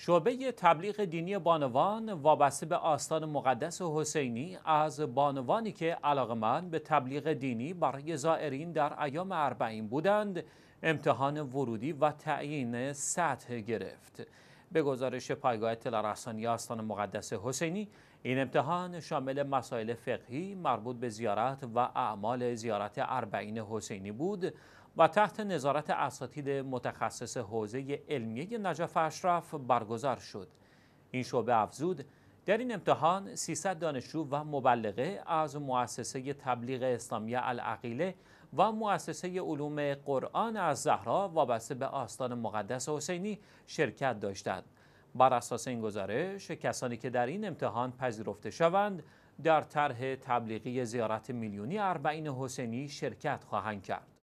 شعبه تبلیغ دینی بانوان وابسته به آستان مقدس حسینی از بانوانی که من به تبلیغ دینی برای زائرین در ایام اربعین بودند امتحان ورودی و تعیین سطح گرفت به گزارش پایگاه اطلاع آستان مقدس حسینی این امتحان شامل مسائل فقهی مربوط به زیارت و اعمال زیارت اربعین حسینی بود و تحت نظارت اساتید متخصص حوزه علمیه نجف اشرف برگزار شد این شعبه افزود در این امتحان 300 دانشجو و مبلغه از مؤسسه تبلیغ اسلامی العقیله و مؤسسه علوم قرآن از زهرا وابسته به آستان مقدس حسینی شرکت داشتند. بر اساس این گزارش کسانی که در این امتحان پذیرفته شوند در طرح تبلیغی زیارت میلیونی اربعین حسینی شرکت خواهند کرد.